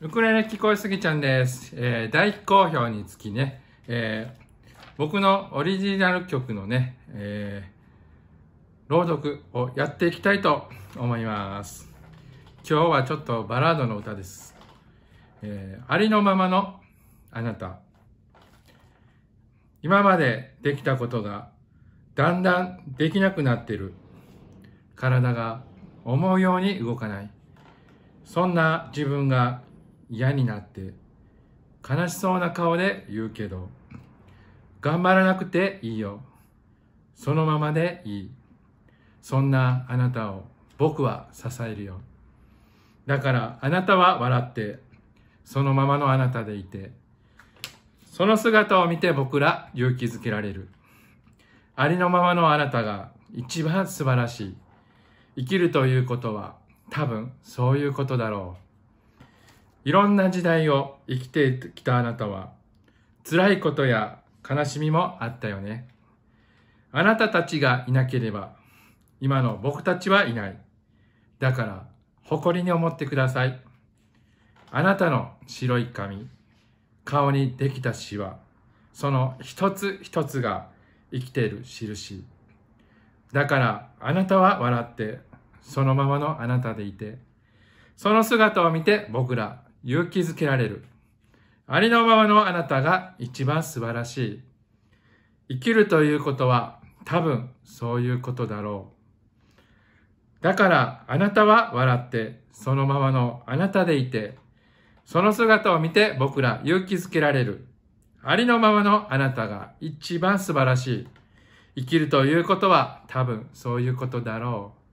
ウクライナ聞こえすぎちゃんです。えー、大好評につきね、えー、僕のオリジナル曲のね、えー、朗読をやっていきたいと思います。今日はちょっとバラードの歌です。えー、ありのままのあなた。今までできたことがだんだんできなくなってる。体が思うように動かない。そんな自分が嫌になって悲しそうな顔で言うけど頑張らなくていいよそのままでいいそんなあなたを僕は支えるよだからあなたは笑ってそのままのあなたでいてその姿を見て僕ら勇気づけられるありのままのあなたが一番素晴らしい生きるということは多分そういうことだろういろんな時代を生きてきたあなたは、辛いことや悲しみもあったよね。あなたたちがいなければ、今の僕たちはいない。だから、誇りに思ってください。あなたの白い髪、顔にできたしわ、その一つ一つが生きている印。だからあなたは笑って、そのままのあなたでいて、その姿を見て僕ら勇気づけられる。ありのままのあなたが一番素晴らしい。生きるということは多分そういうことだろう。だからあなたは笑って、そのままのあなたでいて、その姿を見て僕ら勇気づけられる。ありのままのあなたが一番素晴らしい。生きるということは多分そういうことだろう。